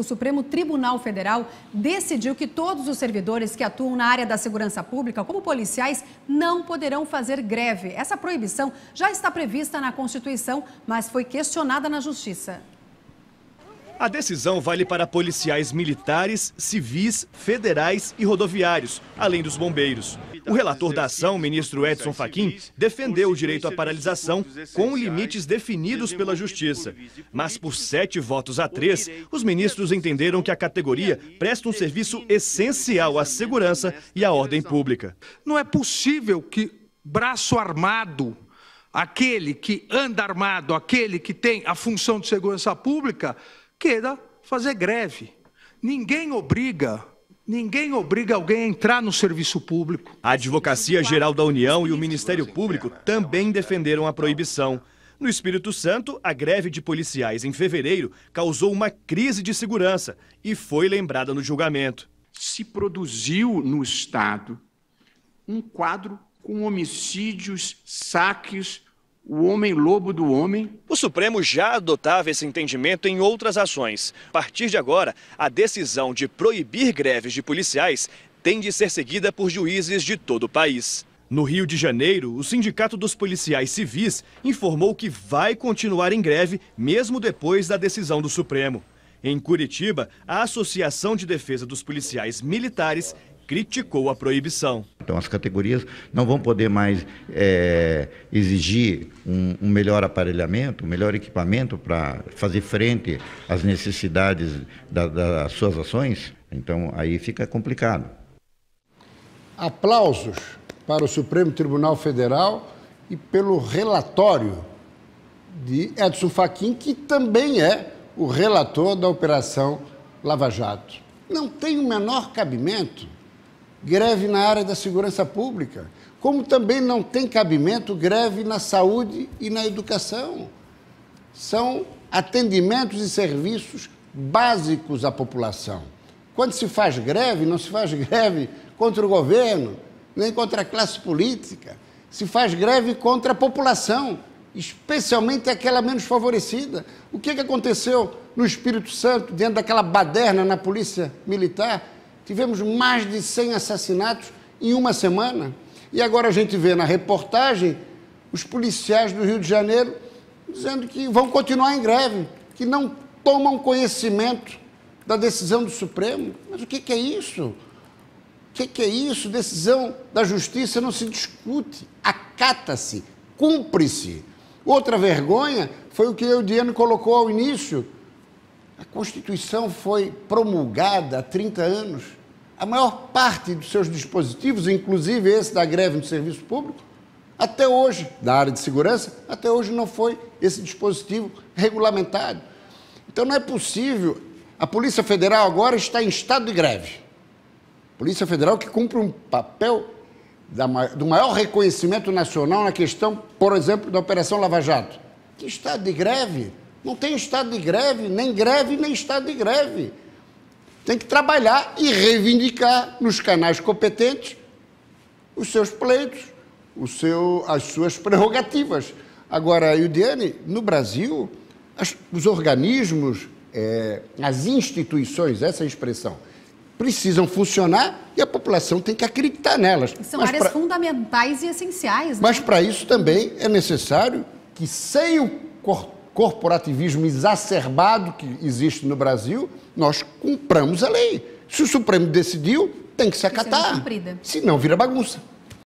O Supremo Tribunal Federal decidiu que todos os servidores que atuam na área da segurança pública, como policiais, não poderão fazer greve. Essa proibição já está prevista na Constituição, mas foi questionada na Justiça. A decisão vale para policiais militares, civis, federais e rodoviários, além dos bombeiros. O relator da ação, ministro Edson Fachin, defendeu o direito à paralisação com limites definidos pela Justiça. Mas por sete votos a três, os ministros entenderam que a categoria presta um serviço essencial à segurança e à ordem pública. Não é possível que braço armado aquele que anda armado, aquele que tem a função de segurança pública, queira fazer greve. Ninguém obriga Ninguém obriga alguém a entrar no serviço público. A Advocacia Geral da União e o Ministério Público também defenderam a proibição. No Espírito Santo, a greve de policiais em fevereiro causou uma crise de segurança e foi lembrada no julgamento. Se produziu no Estado um quadro com homicídios, saques, o homem-lobo do homem. O Supremo já adotava esse entendimento em outras ações. A partir de agora, a decisão de proibir greves de policiais tem de ser seguida por juízes de todo o país. No Rio de Janeiro, o Sindicato dos Policiais Civis informou que vai continuar em greve mesmo depois da decisão do Supremo. Em Curitiba, a Associação de Defesa dos Policiais Militares criticou a proibição. Então, as categorias não vão poder mais é, exigir um, um, melhor aparelhamento, um melhor equipamento para fazer frente às necessidades da, das suas ações. Então, aí fica complicado. Aplausos para o Supremo Tribunal Federal e pelo relatório de Edson Fachin, que também é o relator da Operação Lava Jato. Não tem o menor cabimento greve na área da segurança pública, como também não tem cabimento greve na saúde e na educação. São atendimentos e serviços básicos à população. Quando se faz greve, não se faz greve contra o governo, nem contra a classe política. Se faz greve contra a população, especialmente aquela menos favorecida. O que, é que aconteceu no Espírito Santo, dentro daquela baderna na polícia militar? Tivemos mais de 100 assassinatos em uma semana. E agora a gente vê na reportagem os policiais do Rio de Janeiro dizendo que vão continuar em greve, que não tomam conhecimento da decisão do Supremo. Mas o que, que é isso? O que, que é isso? Decisão da justiça não se discute, acata-se, cumpre-se. Outra vergonha foi o que o Diano colocou ao início. A Constituição foi promulgada há 30 anos a maior parte dos seus dispositivos, inclusive esse da greve no serviço público, até hoje, da área de segurança, até hoje não foi esse dispositivo regulamentado. Então não é possível. A Polícia Federal agora está em estado de greve. Polícia Federal que cumpre um papel da, do maior reconhecimento nacional na questão, por exemplo, da Operação Lava Jato. Que estado de greve? Não tem estado de greve, nem greve, nem estado de greve. Tem que trabalhar e reivindicar nos canais competentes os seus pleitos, o seu, as suas prerrogativas. Agora, Iudiane, no Brasil, as, os organismos, é, as instituições, essa é expressão, precisam funcionar e a população tem que acreditar nelas. são Mas áreas pra... fundamentais e essenciais. Né? Mas para isso também é necessário que, sem o cortar, corporativismo exacerbado que existe no Brasil, nós cumpramos a lei. Se o Supremo decidiu, tem que se acatar. Se não, vira bagunça.